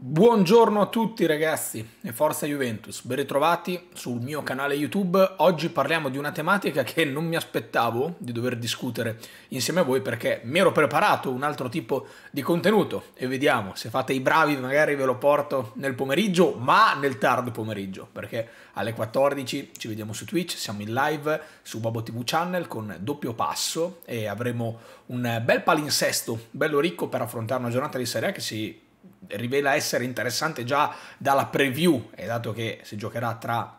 Buongiorno a tutti ragazzi e forza Juventus, ben ritrovati sul mio canale YouTube. Oggi parliamo di una tematica che non mi aspettavo di dover discutere insieme a voi perché mi ero preparato un altro tipo di contenuto e vediamo se fate i bravi magari ve lo porto nel pomeriggio ma nel tardo pomeriggio perché alle 14 ci vediamo su Twitch, siamo in live su Bobo TV Channel con doppio passo e avremo un bel palinsesto bello ricco per affrontare una giornata di Serie A che si rivela essere interessante già dalla preview, e dato che si giocherà tra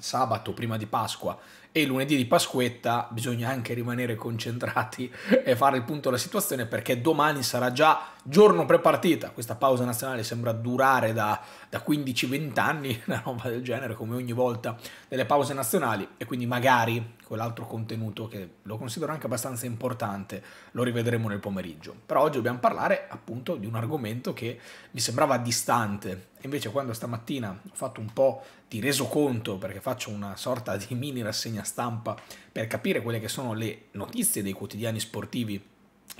sabato prima di Pasqua e lunedì di Pasquetta, bisogna anche rimanere concentrati e fare il punto della situazione perché domani sarà già giorno prepartita. Questa pausa nazionale sembra durare da da 15-20 anni, una roba del genere, come ogni volta, delle pause nazionali e quindi magari quell'altro contenuto che lo considero anche abbastanza importante, lo rivedremo nel pomeriggio. Però oggi dobbiamo parlare appunto di un argomento che mi sembrava distante, invece quando stamattina ho fatto un po' di resoconto, perché faccio una sorta di mini rassegna stampa per capire quelle che sono le notizie dei quotidiani sportivi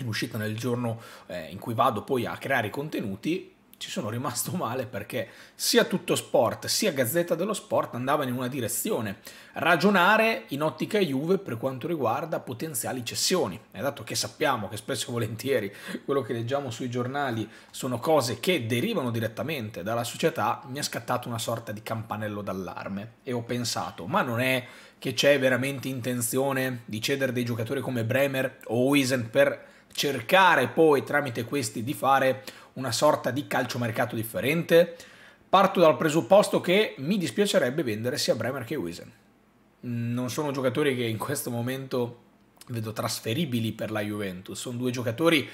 in uscita nel giorno eh, in cui vado poi a creare i contenuti, ci sono rimasto male perché sia tutto sport sia Gazzetta dello Sport andavano in una direzione, ragionare in ottica Juve per quanto riguarda potenziali cessioni. E dato che sappiamo che spesso e volentieri quello che leggiamo sui giornali sono cose che derivano direttamente dalla società, mi è scattato una sorta di campanello d'allarme e ho pensato, ma non è che c'è veramente intenzione di cedere dei giocatori come Bremer o Wisen per cercare poi tramite questi di fare una sorta di calciomercato differente? Parto dal presupposto che mi dispiacerebbe vendere sia Bremer che Wiesen. Non sono giocatori che in questo momento vedo trasferibili per la Juventus. Sono due giocatori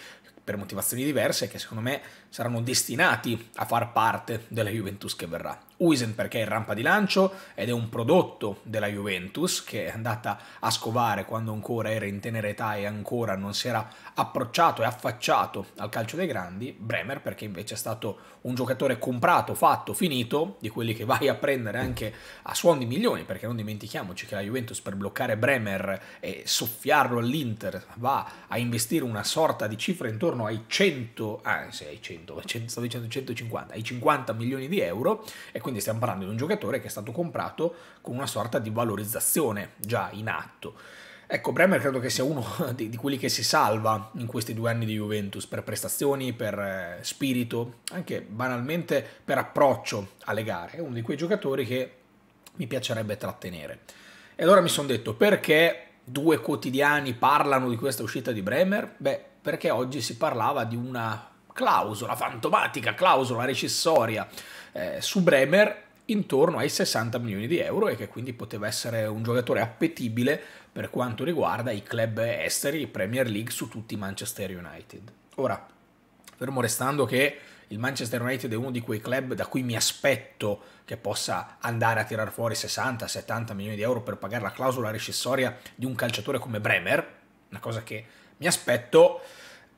per motivazioni diverse che secondo me saranno destinati a far parte della Juventus che verrà. Uisen perché è in rampa di lancio ed è un prodotto della Juventus che è andata a scovare quando ancora era in tenera età e ancora non si era approcciato e affacciato al calcio dei grandi, Bremer perché invece è stato un giocatore comprato, fatto, finito, di quelli che vai a prendere anche a suon di milioni, perché non dimentichiamoci che la Juventus per bloccare Bremer e soffiarlo all'Inter va a investire una sorta di cifra intorno intorno ai 100, anzi ah, ai 100, 100 stavo dicendo 150, ai 50 milioni di euro e quindi stiamo parlando di un giocatore che è stato comprato con una sorta di valorizzazione già in atto. Ecco, Bremer credo che sia uno di, di, quelli che si salva in questi due anni di Juventus per prestazioni, per eh, spirito, anche banalmente per approccio alle gare. È uno di quei giocatori che mi piacerebbe trattenere. E allora mi sono detto perché due quotidiani parlano di questa uscita di Bremer? Beh, perché oggi si parlava di una clausola, fantomatica clausola recessoria eh, su Bremer intorno ai 60 milioni di euro e che quindi poteva essere un giocatore appetibile per quanto riguarda i club esteri, Premier League su tutti i Manchester United. Ora, fermo restando che il Manchester United è uno di quei club da cui mi aspetto che possa andare a tirar fuori 60-70 milioni di euro per pagare la clausola recessoria di un calciatore come Bremer, una cosa che mi aspetto,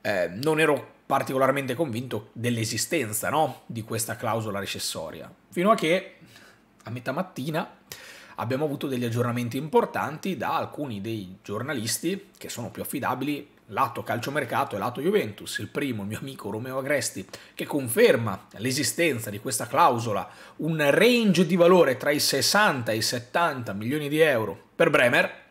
eh, non ero particolarmente convinto dell'esistenza no? di questa clausola recessoria. Fino a che a metà mattina abbiamo avuto degli aggiornamenti importanti da alcuni dei giornalisti che sono più affidabili lato calciomercato e lato Juventus. Il primo, il mio amico Romeo Agresti, che conferma l'esistenza di questa clausola, un range di valore tra i 60 e i 70 milioni di euro per Bremer,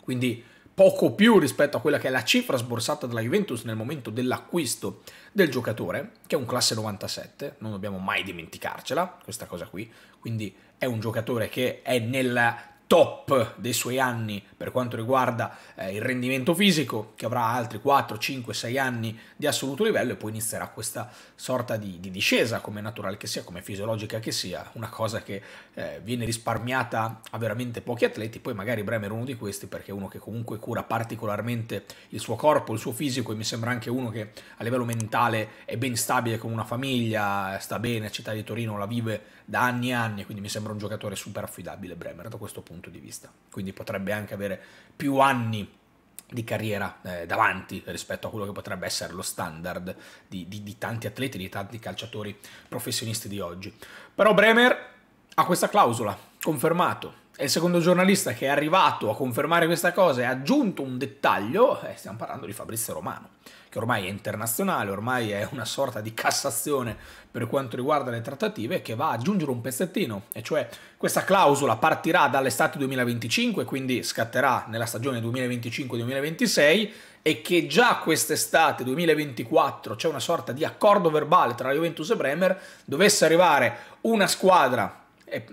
quindi poco più rispetto a quella che è la cifra sborsata dalla Juventus nel momento dell'acquisto del giocatore, che è un classe 97, non dobbiamo mai dimenticarcela, questa cosa qui, quindi è un giocatore che è nella top dei suoi anni per quanto riguarda eh, il rendimento fisico, che avrà altri 4, 5, 6 anni di assoluto livello e poi inizierà questa sorta di, di discesa, come naturale che sia, come fisiologica che sia, una cosa che eh, viene risparmiata a veramente pochi atleti, poi magari Bremer è uno di questi perché è uno che comunque cura particolarmente il suo corpo, il suo fisico e mi sembra anche uno che a livello mentale è ben stabile con una famiglia, sta bene, città di Torino la vive da anni e anni, quindi mi sembra un giocatore super affidabile Bremer da questo punto di vista. Quindi potrebbe anche avere più anni di carriera eh, davanti rispetto a quello che potrebbe essere lo standard di, di, di tanti atleti, di tanti calciatori professionisti di oggi. Però Bremer ha questa clausola, confermato, e il secondo giornalista che è arrivato a confermare questa cosa e ha aggiunto un dettaglio, eh, stiamo parlando di Fabrizio Romano, che ormai è internazionale, ormai è una sorta di cassazione per quanto riguarda le trattative, che va ad aggiungere un pezzettino, e cioè questa clausola partirà dall'estate 2025, quindi scatterà nella stagione 2025-2026, e che già quest'estate 2024 c'è una sorta di accordo verbale tra Juventus e Bremer, dovesse arrivare una squadra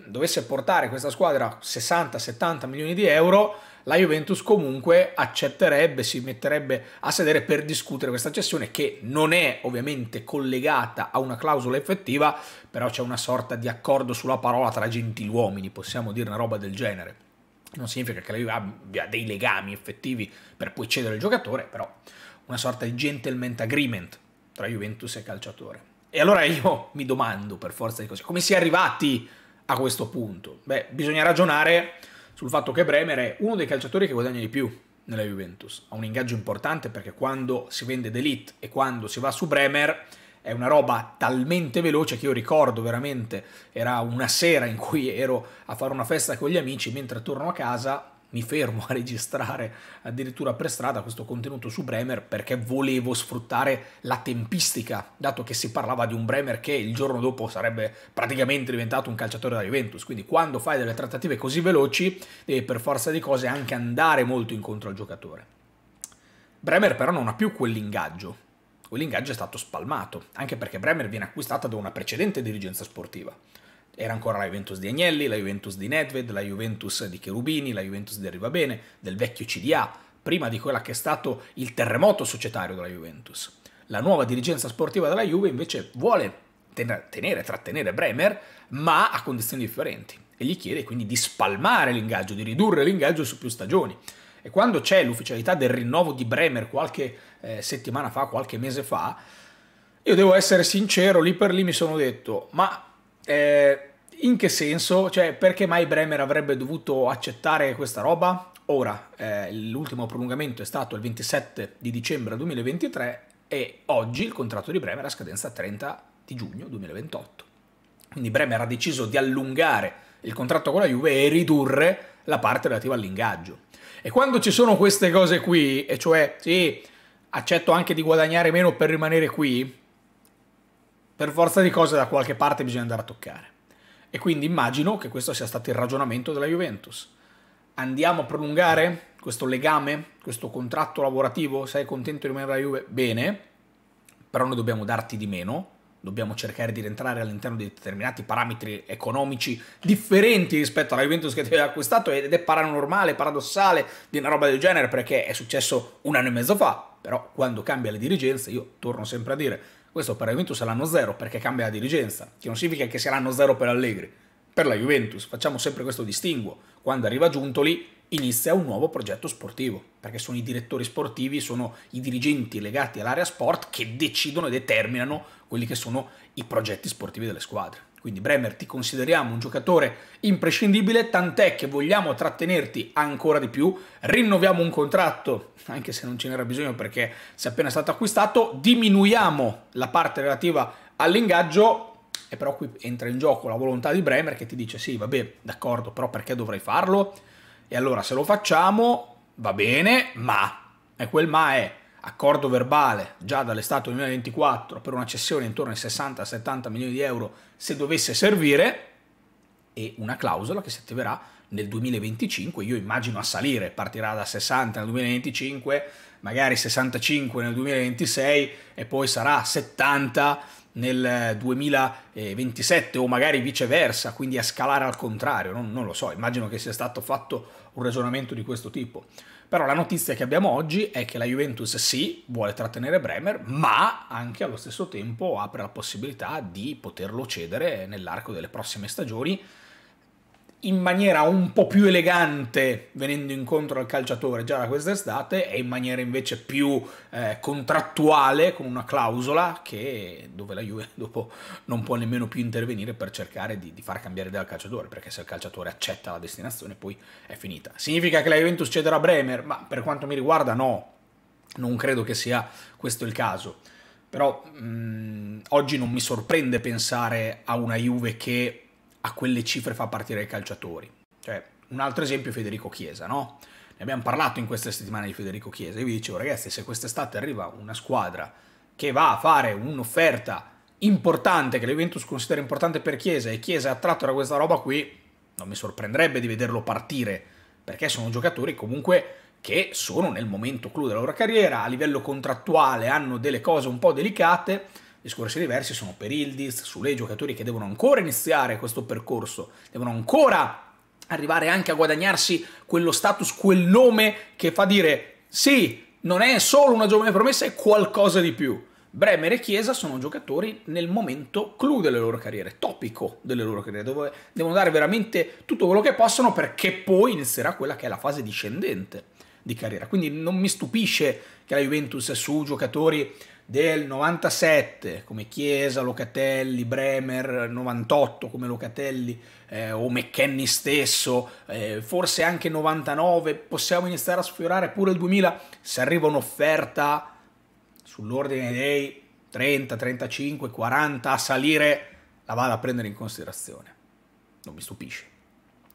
dovesse portare questa squadra 60-70 milioni di euro, la Juventus comunque accetterebbe, si metterebbe a sedere per discutere questa cessione che non è ovviamente collegata a una clausola effettiva, però c'è una sorta di accordo sulla parola tra gentiluomini, possiamo dire una roba del genere. Non significa che la Juve abbia dei legami effettivi per poi cedere il giocatore, però una sorta di gentleman agreement tra Juventus e calciatore. E allora io mi domando per forza di cose, come si è arrivati a questo punto? Beh, bisogna ragionare sul fatto che Bremer è uno dei calciatori che guadagna di più nella Juventus. Ha un ingaggio importante perché quando si vende D'Elite e quando si va su Bremer è una roba talmente veloce che io ricordo veramente, era una sera in cui ero a fare una festa con gli amici mentre torno a casa mi fermo a registrare addirittura per strada questo contenuto su Bremer perché volevo sfruttare la tempistica, dato che si parlava di un Bremer che il giorno dopo sarebbe praticamente diventato un calciatore da Juventus, quindi quando fai delle trattative così veloci devi per forza di cose anche andare molto incontro al giocatore. Bremer però non ha più quell'ingaggio, quell'ingaggio è stato spalmato, anche perché Bremer viene acquistata da una precedente dirigenza sportiva era ancora la Juventus di Agnelli, la Juventus di Nedved, la Juventus di Cherubini, la Juventus di Arrivabene, del vecchio CDA, prima di quella che è stato il terremoto societario della Juventus. La nuova dirigenza sportiva della Juve invece vuole tenere, trattenere Bremer, ma a condizioni differenti. E gli chiede quindi di spalmare l'ingaggio, di ridurre l'ingaggio su più stagioni. E quando c'è l'ufficialità del rinnovo di Bremer qualche eh, settimana fa, qualche mese fa, io devo essere sincero, lì per lì mi sono detto, ma eh, in che senso? Cioè, perché mai Bremer avrebbe dovuto accettare questa roba? Ora, eh, l'ultimo prolungamento è stato il 27 di dicembre 2023 e oggi il contratto di Bremer ha scadenza 30 di giugno 2028. Quindi Bremer ha deciso di allungare il contratto con la Juve e ridurre la parte relativa all'ingaggio. E quando ci sono queste cose qui, e cioè sì, accetto anche di guadagnare meno per rimanere qui, per forza di cose da qualche parte bisogna andare a toccare. E quindi immagino che questo sia stato il ragionamento della Juventus. Andiamo a prolungare questo legame, questo contratto lavorativo? Sei contento di rimanere alla Juve? Bene, però noi dobbiamo darti di meno, dobbiamo cercare di rientrare all'interno di determinati parametri economici differenti rispetto alla Juventus che ti aveva acquistato ed è paranormale, paradossale di una roba del genere perché è successo un anno e mezzo fa, però quando cambia le dirigenze, io torno sempre a dire, questo per la Juventus è l'anno zero perché cambia la dirigenza, che non significa che sia l'anno zero per Allegri. Per la Juventus facciamo sempre questo distinguo. Quando arriva Giuntoli inizia un nuovo progetto sportivo, perché sono i direttori sportivi, sono i dirigenti legati all'area sport che decidono e determinano quelli che sono i progetti sportivi delle squadre. Quindi Bremer ti consideriamo un giocatore imprescindibile, tant'è che vogliamo trattenerti ancora di più, rinnoviamo un contratto, anche se non ce n'era bisogno perché sei appena stato acquistato, diminuiamo la parte relativa all'ingaggio e però qui entra in gioco la volontà di Bremer che ti dice sì, vabbè, d'accordo, però perché dovrei farlo? E allora se lo facciamo va bene, ma... E quel ma è accordo verbale già dall'estate 2024 per una cessione intorno ai 60-70 milioni di euro se dovesse servire e una clausola che si attiverà nel 2025, io immagino a salire, partirà da 60 nel 2025, magari 65 nel 2026 e poi sarà 70 nel 2027 o magari viceversa, quindi a scalare al contrario, non, non lo so, immagino che sia stato fatto un ragionamento di questo tipo. Però la notizia che abbiamo oggi è che la Juventus sì, vuole trattenere Bremer, ma anche allo stesso tempo apre la possibilità di poterlo cedere nell'arco delle prossime stagioni in maniera un po' più elegante venendo incontro al calciatore già da quest'estate e in maniera invece più eh, contrattuale con una clausola che, dove la Juve dopo non può nemmeno più intervenire per cercare di, di far cambiare idea al calciatore perché se il calciatore accetta la destinazione poi è finita. Significa che la Juventus cederà a Bremer? Ma per quanto mi riguarda no, non credo che sia questo il caso. Però mh, mm, oggi non mi sorprende pensare a una Juve che a quelle cifre fa partire i calciatori. Cioè, un altro esempio è Federico Chiesa, no? Ne abbiamo parlato in queste settimane di Federico Chiesa. Io vi dicevo, ragazzi, se quest'estate arriva una squadra che va a fare un'offerta importante, che l'Eventus considera importante per Chiesa, e Chiesa è attratto da questa roba qui, non mi sorprenderebbe di vederlo partire, perché sono giocatori comunque che sono nel momento clou della loro carriera, a livello contrattuale hanno delle cose un po' delicate, Discorsi diversi sono per Ildiz, su lei giocatori che devono ancora iniziare questo percorso, devono ancora arrivare anche a guadagnarsi quello status, quel nome che fa dire sì, non è solo una giovane promessa, è qualcosa di più. Bremer e Chiesa sono giocatori nel momento clou delle loro carriere, topico delle loro carriere, dove devono dare veramente tutto quello che possono perché poi inizierà quella che è la fase discendente di carriera. Quindi non mi stupisce che la Juventus su giocatori del 97 come Chiesa, Locatelli, Bremer, 98 come Locatelli eh, o McKenny stesso, eh, forse anche 99, possiamo iniziare a sfiorare pure il 2000 se arriva un'offerta sull'ordine dei 30, 35, 40 a salire, la vado a prendere in considerazione. Non mi stupisce.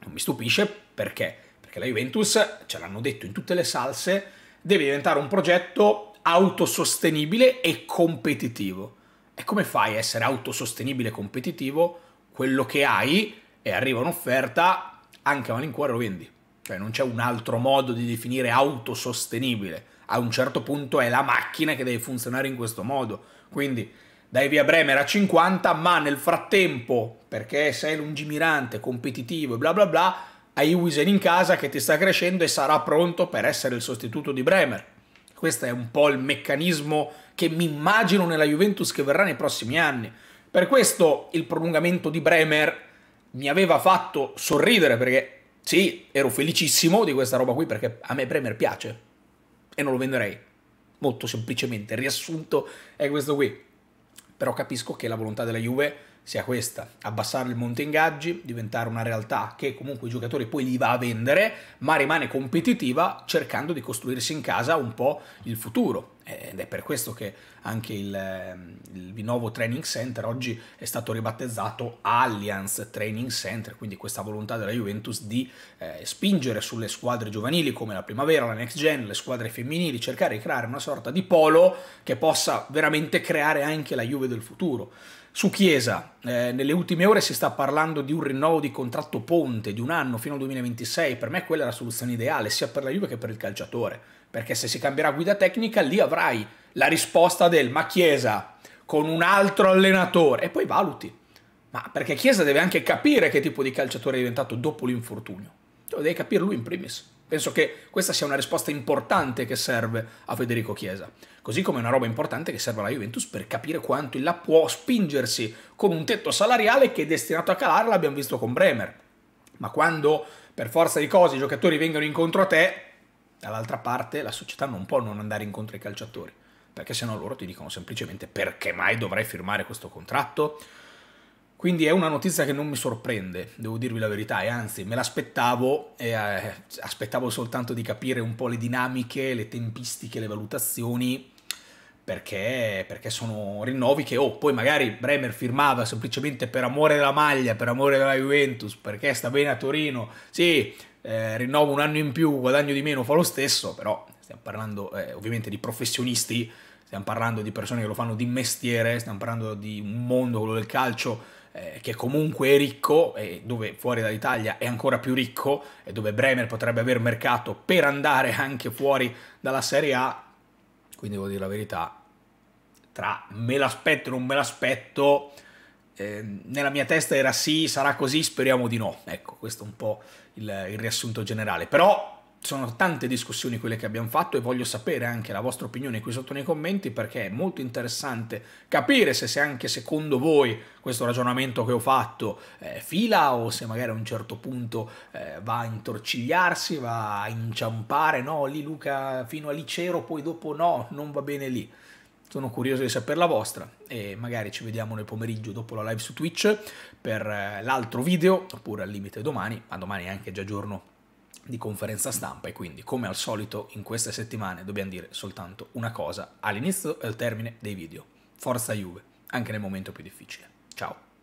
Non mi stupisce perché? Perché la Juventus, ce l'hanno detto in tutte le salse, deve diventare un progetto autosostenibile e competitivo. E come fai a essere autosostenibile e competitivo? Quello che hai e arriva un'offerta, anche a malincuore lo vendi. Cioè non c'è un altro modo di definire autosostenibile. A un certo punto è la macchina che deve funzionare in questo modo. Quindi dai via Bremer a 50, ma nel frattempo, perché sei lungimirante, competitivo e bla bla bla, hai Wisen in casa che ti sta crescendo e sarà pronto per essere il sostituto di Bremer. Questo è un po' il meccanismo che mi immagino nella Juventus che verrà nei prossimi anni. Per questo il prolungamento di Bremer mi aveva fatto sorridere perché sì, ero felicissimo di questa roba qui perché a me Bremer piace e non lo venderei. Molto semplicemente il riassunto è questo qui però capisco che la volontà della Juve sia questa, abbassare il monte ingaggi, diventare una realtà che comunque i giocatori poi li va a vendere, ma rimane competitiva cercando di costruirsi in casa un po' il futuro. Ed è per questo che anche il, ehm, il Vinovo Training Center oggi è stato ribattezzato Allianz Training Center, quindi questa volontà della Juventus di eh, spingere sulle squadre giovanili come la Primavera, la Next Gen, le squadre femminili, cercare di creare una sorta di polo che possa veramente creare anche la Juve del futuro. Su Chiesa, eh, nelle ultime ore si sta parlando di un rinnovo di contratto ponte di un anno fino al 2026, per me quella è la soluzione ideale sia per la Juve che per il calciatore, perché se si cambierà guida tecnica lì avrai la risposta del ma Chiesa con un altro allenatore e poi valuti. Ma perché Chiesa deve anche capire che tipo di calciatore è diventato dopo l'infortunio. Lo deve capire lui in primis. Penso che questa sia una risposta importante che serve a Federico Chiesa, così come una roba importante che serve alla Juventus per capire quanto la può spingersi con un tetto salariale che è destinato a calare, l'abbiamo visto con Bremer. Ma quando per forza di cose i giocatori vengono incontro a te, dall'altra parte la società non può non andare incontro ai calciatori perché se no loro ti dicono semplicemente perché mai dovrei firmare questo contratto? Quindi è una notizia che non mi sorprende, devo dirvi la verità, e anzi me l'aspettavo, e eh, aspettavo soltanto di capire un po' le dinamiche, le tempistiche, le valutazioni, perché, perché sono rinnovi che, oh, poi magari Bremer firmava semplicemente per amore della maglia, per amore della Juventus, perché sta bene a Torino, sì, eh, rinnovo un anno in più, guadagno di meno, fa lo stesso, però stiamo parlando eh, ovviamente di professionisti, stiamo parlando di persone che lo fanno di mestiere, stiamo parlando di un mondo, quello del calcio, eh, che comunque è ricco e dove fuori dall'Italia è ancora più ricco e dove Bremer potrebbe avere mercato per andare anche fuori dalla Serie A. Quindi devo dire la verità, tra me l'aspetto e non me l'aspetto, eh, nella mia testa era sì, sarà così, speriamo di no. Ecco, questo è un po' il, il riassunto generale. Però sono tante discussioni quelle che abbiamo fatto e voglio sapere anche la vostra opinione qui sotto nei commenti perché è molto interessante capire se, se anche secondo voi questo ragionamento che ho fatto eh, fila o se magari a un certo punto eh, va a intorcigliarsi, va a inciampare, no, lì Luca fino a lì c'ero, poi dopo no, non va bene lì. Sono curioso di sapere la vostra e magari ci vediamo nel pomeriggio dopo la live su Twitch per eh, l'altro video oppure al limite domani, ma domani è anche già giorno di conferenza stampa e quindi come al solito in queste settimane dobbiamo dire soltanto una cosa all'inizio e al termine dei video. Forza Juve, anche nel momento più difficile. Ciao!